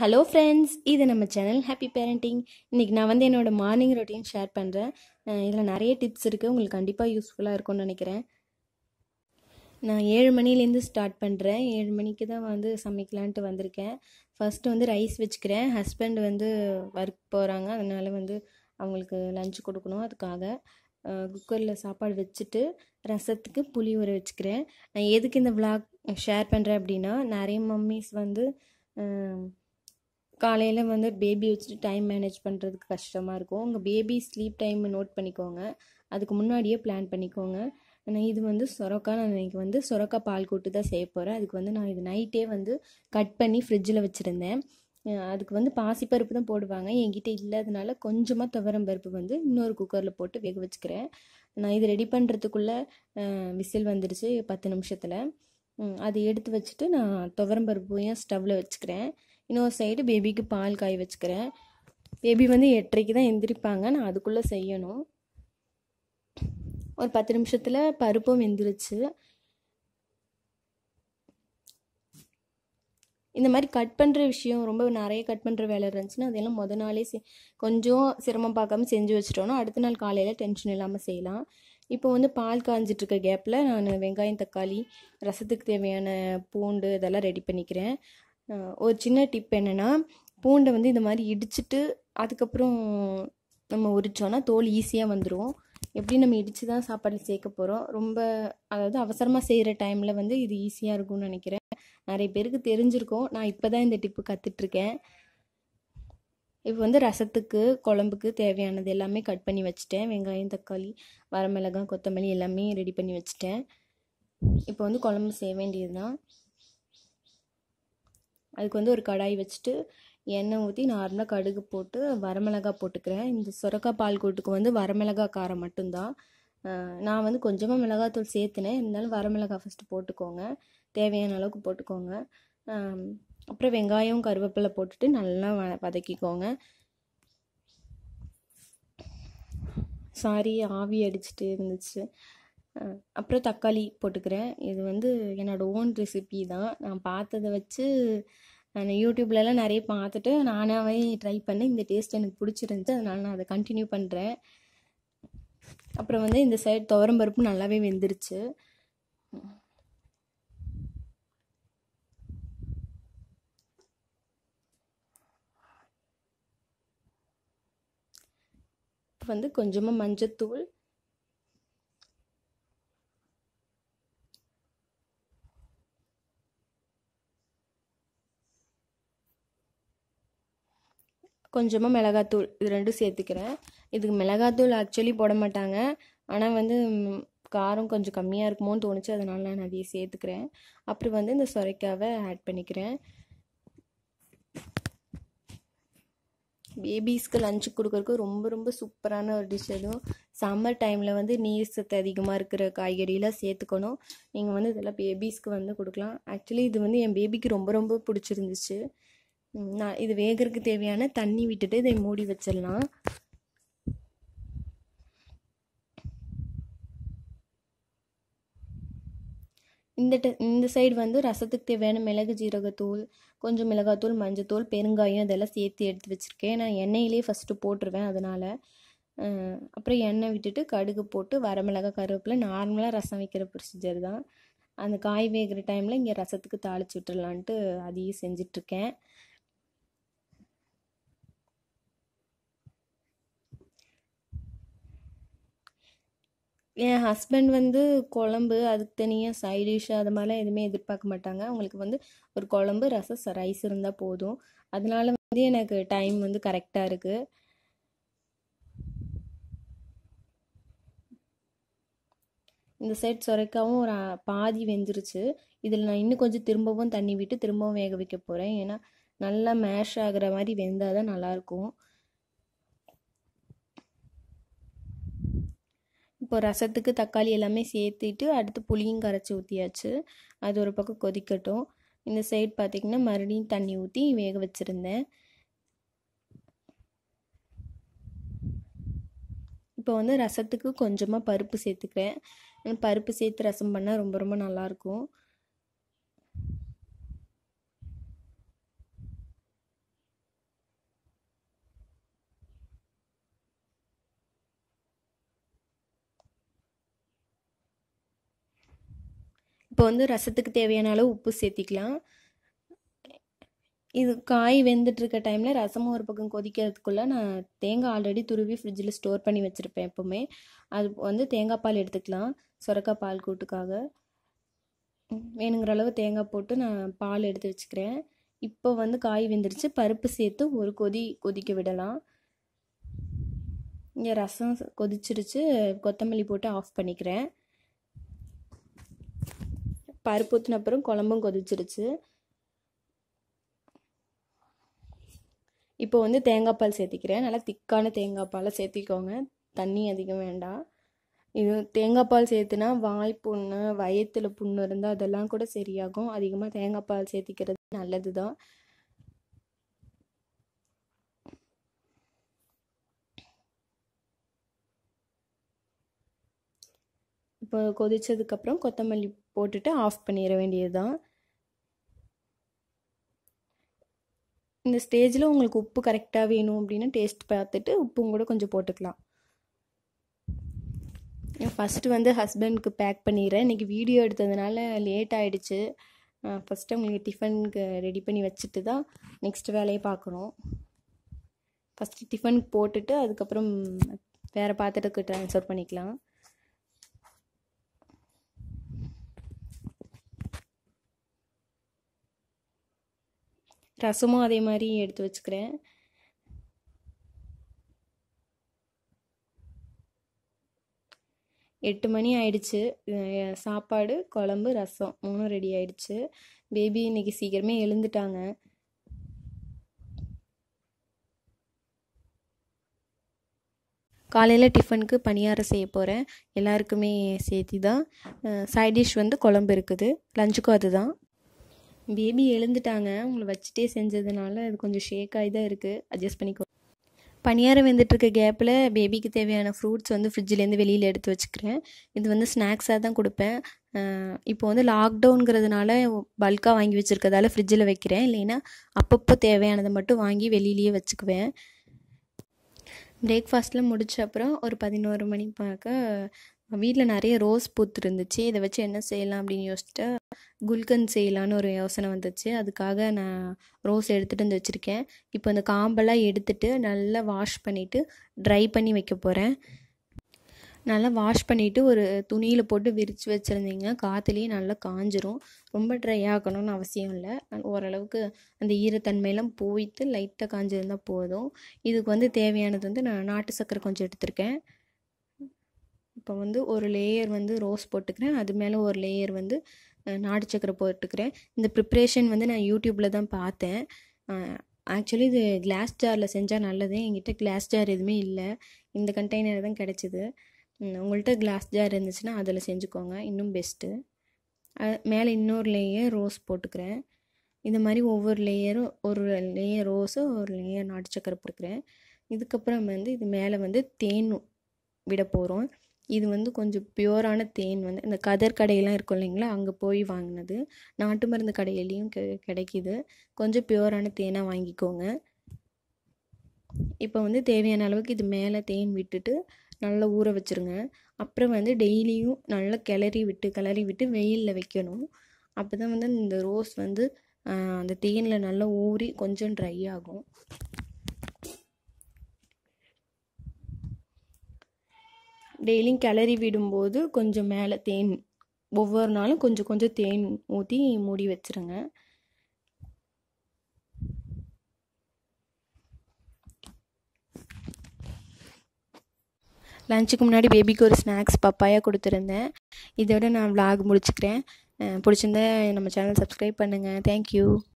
hello friends இது நம்ம channel happy parenting இன்றைக்கி நான் வந்து என்னோடய மார்னிங் ரொட்டீன் ஷேர் பண்ணுறேன் இதில் நிறைய டிப்ஸ் இருக்குது உங்களுக்கு கண்டிப்பாக யூஸ்ஃபுல்லாக இருக்கும்னு நினைக்கிறேன் நான் ஏழு மணிலேருந்து ஸ்டார்ட் பண்ணுறேன் ஏழு மணிக்கு தான் வந்து சமைக்கலான்ட்டு வந்திருக்கேன் ஃபஸ்ட்டு வந்து ரைஸ் வச்சுக்கிறேன் ஹஸ்பண்ட் வந்து ஒர்க் போகிறாங்க அதனால் வந்து அவங்களுக்கு லஞ்ச் கொடுக்கணும் அதுக்காக குக்கரில் சாப்பாடு வச்சுட்டு ரசத்துக்கு புளி ஊற வச்சுக்கிறேன் நான் எதுக்கு இந்த விளாக் ஷேர் பண்ணுறேன் அப்படின்னா நிறைய மம்மிஸ் வந்து காலையில் வந்து பேபி வச்சுட்டு டைம் மேனேஜ் பண்ணுறதுக்கு கஷ்டமாக இருக்கும் உங்கள் பேபி ஸ்லீப் டைம் நோட் பண்ணிக்கோங்க அதுக்கு முன்னாடியே பிளான் பண்ணிக்கோங்க நான் இது வந்து சொரக்கா நான் இன்றைக்கி வந்து சொரக்கா பால் கூட்டு தான் செய்ய போகிறேன் அதுக்கு வந்து நான் இது நைட்டே வந்து கட் பண்ணி ஃப்ரிட்ஜில் வச்சுருந்தேன் அதுக்கு வந்து பாசிப்பருப்பு தான் போடுவாங்க என்கிட்ட இல்லாதனால கொஞ்சமாக துவரம்பருப்பு வந்து இன்னொரு குக்கரில் போட்டு வேக வச்சுக்கிறேன் நான் இது ரெடி பண்ணுறதுக்குள்ளே விசில் வந்துடுச்சு பத்து நிமிஷத்தில் அதை எடுத்து வச்சுட்டு நான் துவரம்பருப்பையும் ஸ்டவ்வில் வச்சுக்கிறேன் இன்னொரு சைடு பேபிக்கு பால் காய வச்சுக்கிறேன் பேபி வந்து எட்டரைக்கு தான் எந்திரிப்பாங்க நான் அதுக்குள்ளே செய்யணும் ஒரு பத்து நிமிஷத்தில் பருப்பும் வெந்துருச்சு இந்த மாதிரி கட் பண்ணுற விஷயம் ரொம்ப நிறைய கட் பண்ணுற வேலை இருந்துச்சுன்னா அதெல்லாம் முத நாளே செ கொஞ்சம் சிரமம் பார்க்காம செஞ்சு வச்சிட்டோன்னா அடுத்த நாள் காலையில் டென்ஷன் இல்லாமல் செய்யலாம் இப்போ வந்து பால் காஞ்சிட்ருக்க கேப்பில் நான் வெங்காயம் தக்காளி ரசத்துக்கு தேவையான பூண்டு இதெல்லாம் ரெடி பண்ணிக்கிறேன் ஒரு சின்ன டிப் என்னென்னா பூண்டை வந்து இந்த மாதிரி இடிச்சிட்டு அதுக்கப்புறம் நம்ம உரிச்சோன்னா தோல் ஈஸியாக வந்துடும் எப்படி நம்ம இடித்து தான் சாப்பாடு சேர்க்க போகிறோம் ரொம்ப அதாவது அவசரமாக செய்கிற டைமில் வந்து இது ஈஸியாக இருக்கும்னு நினைக்கிறேன் நிறைய பேருக்கு தெரிஞ்சிருக்கோம் நான் இப்போ தான் இந்த டிப்பு கற்றுட்ருக்கேன் இப்போ வந்து ரசத்துக்கு குழம்புக்கு தேவையானது எல்லாமே கட் பண்ணி வச்சுட்டேன் வெங்காயம் தக்காளி வரமிளகாய் கொத்தமல்லி எல்லாமே ரெடி பண்ணி வச்சுட்டேன் இப்போ வந்து குழம்பு செய்ய வேண்டியது தான் அதுக்கு வந்து ஒரு கடாய் வச்சுட்டு எண்ணெய் ஊற்றி நார்மலாக கடுகு போட்டு வரமிளகா போட்டுக்கிறேன் இந்த சுரக்காய் பால் கூட்டுக்கு வந்து வரமிளகா காரம் மட்டும்தான் நான் வந்து கொஞ்சமாக மிளகாத்தூள் சேர்த்துனேன் இருந்தாலும் வரமிளகா ஃபஸ்ட்டு போட்டுக்கோங்க தேவையான அளவுக்கு போட்டுக்கோங்க அப்புறம் வெங்காயம் கருவேப்பிலை போட்டுட்டு நல்லா வ வதக்கிக்கோங்க சாரி ஆவி அடிச்சுட்டு இருந்துச்சு அப்புறம் தக்காளி போட்டுக்கிறேன் இது வந்து என்னோடய ஓன் ரெசிபி தான் நான் பார்த்ததை வச்சு நான் யூடியூப்லலாம் நிறைய பார்த்துட்டு நானாகவே ட்ரை பண்ணேன் இந்த டேஸ்ட் எனக்கு பிடிச்சிருந்துச்சு அதனால் நான் அதை கண்டினியூ பண்ணுறேன் அப்புறம் வந்து இந்த சைடு துவரம்பருப்பு நல்லாவே வெந்துருச்சு வந்து கொஞ்சமாக மஞ்சத்தூள் கொஞ்சமாக மிளகாத்தூள் இது ரெண்டும் சேர்த்துக்கிறேன் இதுக்கு மிளகாத்தூள் ஆக்சுவலி போட மாட்டாங்க ஆனால் வந்து காரம் கொஞ்சம் கம்மியாக இருக்குமோன்னு தோணுச்சு அதனால் நான் அதையே சேர்த்துக்கிறேன் அப்புறம் வந்து இந்த சொரைக்காவை ஆட் பண்ணிக்கிறேன் பேபிஸ்க்கு லஞ்சு கொடுக்குறக்கு ரொம்ப ரொம்ப சூப்பரான ஒரு டிஷ் அதுவும் சம்மர் டைமில் வந்து நீர் சத்து அதிகமாக இருக்கிற காய்கறியெலாம் சேர்த்துக்கணும் நீங்கள் வந்து இதெல்லாம் பேபிஸ்க்கு வந்து கொடுக்கலாம் ஆக்சுவலி இது வந்து என் பேபிக்கு ரொம்ப ரொம்ப பிடிச்சிருந்துச்சு நான் இது வேகிறதுக்கு தேவையான தண்ணி விட்டுட்டு இதை மூடி வச்சிடலாம் இந்த இந்த சைடு வந்து ரசத்துக்கு தேவையான மிளகு ஜீரகத்தூள் கொஞ்சம் மிளகாத்தூள் மஞ்சத்தூள் பெருங்காயம் இதெல்லாம் சேர்த்து எடுத்து வச்சுருக்கேன் நான் எண்ணெயிலே ஃபஸ்ட்டு போட்டுருவேன் அதனால் அப்புறம் எண்ணெய் விட்டுட்டு கடுகு போட்டு வரமிளகா கருவேப்பிலை நார்மலாக ரசம் வைக்கிற ப்ரொசீஜர் தான் அந்த காய் வேகிற டைமில் இங்கே ரசத்துக்கு தாளிச்சு விட்டுடலான்ட்டு அதையும் செஞ்சிட்ருக்கேன் என் ஹஸ்பண்ட் வந்து குழம்பு அதுக்கு தனியாக சைட் டிஷ் அது மாதிரிலாம் எதுவுமே எதிர்பார்க்க மாட்டாங்க அவங்களுக்கு வந்து ஒரு குழம்பு ரசம் ரைஸ் இருந்தால் போதும் அதனால வந்து எனக்கு டைம் வந்து கரெக்டாக இருக்குது இந்த சைட் சுரைக்காவும் ஒரு பாதி வெந்துருச்சு இதில் நான் இன்னும் கொஞ்சம் திரும்பவும் தண்ணி விட்டு திரும்பவும் வேக வைக்க போகிறேன் ஏன்னா நல்லா மேஷ் ஆகிற மாதிரி வெந்தால் தான் நல்லாயிருக்கும் இப்போ ரசத்துக்கு தக்காளி எல்லாமே சேர்த்துட்டு அடுத்து புளியும் கரைச்சி ஊற்றியாச்சு அது ஒரு பக்கம் கொதிக்கட்டும் இந்த சைடு பார்த்திங்கன்னா மறுபடியும் தண்ணி ஊற்றி வேக வச்சுருந்தேன் இப்போ வந்து ரசத்துக்கு கொஞ்சமாக பருப்பு சேர்த்துக்கிறேன் பருப்பு சேர்த்து ரசம் பண்ணால் ரொம்ப ரொம்ப நல்லாயிருக்கும் இப்போ வந்து ரசத்துக்கு தேவையான அளவு உப்பு சேர்த்திக்கலாம் இது காய் வெந்துட்டுருக்க டைமில் ரசமும் ஒரு பக்கம் கொதிக்கிறதுக்குள்ளே நான் தேங்காய் ஆல்ரெடி துருவி ஃப்ரிட்ஜில் ஸ்டோர் பண்ணி வச்சுருப்பேன் எப்போவுமே அது வந்து தேங்காய் பால் எடுத்துக்கலாம் சுரக்காய் பால் கூட்டுக்காக வேணுங்கிற அளவு தேங்காய் போட்டு நான் பால் எடுத்து வச்சுக்கிறேன் இப்போ வந்து காய் வெந்துருச்சு பருப்பு சேர்த்து ஒரு கொதி கொதிக்க விடலாம் இங்கே ரசம் கொதிச்சிருச்சு கொத்தமல்லி போட்டு ஆஃப் பண்ணிக்கிறேன் பருப்பு ஊற்றின அப்புறம் குழம்பும் கொதிச்சிருச்சு இப்போ வந்து தேங்காய் பால் சேர்த்திக்கிறேன் நல்லா திக்கான தேங்காய் பாலை சேர்த்திக்கோங்க தண்ணி அதிகம் வேண்டாம் இது தேங்காய் பால் சேர்த்துனா வாய் புண்ணு வயத்தில் புண்ணு இருந்தால் அதெல்லாம் கூட சரியாகும் அதிகமாக தேங்காய் பால் சேர்த்திக்கிறது நல்லது தான் இப்போ கொதித்ததுக்கப்புறம் கொத்தமல்லி போட்டுட்டு ஆஃப் பண்ணிட வேண்டியது தான் இந்த ஸ்டேஜில் உங்களுக்கு உப்பு கரெக்டாக வேணும் அப்படின்னா டேஸ்ட் பார்த்துட்டு உப்பும் கூட கொஞ்சம் போட்டுக்கலாம் ஃபஸ்ட்டு வந்து ஹஸ்பண்டுக்கு பேக் பண்ணிடுறேன் இன்றைக்கி வீடியோ எடுத்ததுனால லேட் ஆகிடுச்சு ஃபஸ்ட்டு உங்களுக்கு டிஃபனுக்கு ரெடி பண்ணி வச்சுட்டு தான் நெக்ஸ்ட் வேலையை பார்க்குறோம் ஃபஸ்ட்டு டிஃபனுக்கு போட்டுட்டு அதுக்கப்புறம் வேறு பாத்திரத்துக்கு ட்ரான்ஸ்ஃபர் பண்ணிக்கலாம் ரசமும் அதே மாதிரி எடுத்து வச்சுக்கிறேன் எட்டு மணி ஆயிடுச்சு சாப்பாடு குழம்பு ரசம் மூணும் ரெடி ஆயிடுச்சு பேபி இன்னைக்கு சீக்கிரமே எழுந்துட்டாங்க காலையில் டிஃபனுக்கு பணியாரம் செய்ய போகிறேன் எல்லாருக்குமே சேர்த்தி தான் சைட் டிஷ் வந்து குழம்பு இருக்குது லஞ்சுக்கும் அதுதான் பேபி எழுந்துட்டாங்க உங்களை வச்சுட்டே செஞ்சதுனால அது கொஞ்சம் ஷேக் ஆகி தான் இருக்குது அட்ஜஸ்ட் பண்ணிக்கோ பணியாரம் வெந்துட்டுருக்க கேப்பில் பேபிக்கு தேவையான ஃப்ரூட்ஸ் வந்து ஃப்ரிட்ஜிலேருந்து வெளியில் எடுத்து வச்சுக்கிறேன் இது வந்து ஸ்நாக்ஸாக தான் கொடுப்பேன் இப்போ வந்து லாக்டவுனுங்கிறதுனால பல்காக வாங்கி வச்சுருக்கதால ஃப்ரிட்ஜில் வைக்கிறேன் இல்லைன்னா அப்பப்போ தேவையானதை மட்டும் வாங்கி வெளியிலேயே வச்சுக்குவேன் பிரேக்ஃபாஸ்ட்டில் முடித்த அப்புறம் ஒரு பதினோரு மணி பார்க்க வீட்டில் நிறைய ரோஸ் பூத்து இருந்துச்சு இதை வச்சு என்ன செய்யலாம் அப்படின்னு யோசிச்சுட்டு குல்கன் செய்யலான்னு ஒரு யோசனை வந்துச்சு அதுக்காக நான் ரோஸ் எடுத்துகிட்டு வந்து வச்சுருக்கேன் இப்போ அந்த காம்பெல்லாம் எடுத்துகிட்டு நல்லா வாஷ் பண்ணிவிட்டு ட்ரை பண்ணி வைக்க போகிறேன் நல்லா வாஷ் பண்ணிவிட்டு ஒரு துணியில் போட்டு விரித்து வச்சுருந்தீங்கன்னா காற்றுலேயும் நல்லா காஞ்சிரும் ரொம்ப ட்ரை ஆகணும்னு அவசியம் இல்லை ஓரளவுக்கு அந்த ஈரத்தன்மையெல்லாம் போயிட்டு லைட்டாக காஞ்சிருந்தால் போதும் இதுக்கு வந்து தேவையானது வந்து நான் நாட்டு சக்கரை கொஞ்சம் எடுத்திருக்கேன் இப்போ வந்து ஒரு லேயர் வந்து ரோஸ் போட்டுக்கிறேன் அது மேலே ஒரு லேயர் வந்து நாடு சக்கரை போட்டுக்கிறேன் இந்த ப்ரிப்ரேஷன் வந்து நான் யூடியூப்பில் தான் பார்த்தேன் ஆக்சுவலி இது கிளாஸ் ஜாரில் செஞ்சால் நல்லது என்கிட்ட கிளாஸ் ஜார் எதுவுமே இல்லை இந்த கண்டெய்னர் தான் கிடச்சிது உங்கள்கிட்ட கிளாஸ் ஜார் இருந்துச்சுன்னா அதில் செஞ்சுக்கோங்க இன்னும் பெஸ்ட்டு மேலே இன்னொரு லேயர் ரோஸ் போட்டுக்கிறேன் இந்த மாதிரி ஒவ்வொரு லேயரும் ஒரு லேயர் ரோஸு ஒரு லேயர் நாட்டு சக்கரை போட்டுக்கிறேன் இதுக்கப்புறம் வந்து இது மேலே வந்து தேன் விட போகிறோம் இது வந்து கொஞ்சம் பியூரான தேன் வந்து இந்த கதர் கடையெல்லாம் இருக்கும் இல்லைங்களா அங்கே போய் வாங்கினது நாட்டு மருந்து கடையிலையும் கிடைக்கிது கொஞ்சம் பியூரான தேனாக வாங்கிக்கோங்க இப்போ வந்து தேவையான அளவுக்கு இது மேலே தேன் விட்டுட்டு நல்லா ஊற வச்சுருங்க அப்புறம் வந்து டெய்லியும் நல்லா கிளறி விட்டு கிளறி விட்டு வெயிலில் வைக்கணும் அப்போ தான் வந்து இந்த ரோஸ் வந்து அந்த தேனில் நல்லா ஊறி கொஞ்சம் ட்ரை ஆகும் டெய்லியும் கிளறி விடும்போது கொஞ்சம் மேலே தேன் ஒவ்வொரு நாளும் கொஞ்சம் கொஞ்சம் தேன் ஊற்றி மூடி வச்சுருங்க லஞ்சுக்கு முன்னாடி பேபிக்கு ஒரு ஸ்நாக்ஸ் பப்பாயாக கொடுத்துருந்தேன் இதோட நான் விலாக் முடிச்சுக்கிறேன் பிடிச்சிருந்தா நம்ம சேனல் சப்ஸ்கிரைப் பண்ணுங்கள் தேங்க்யூ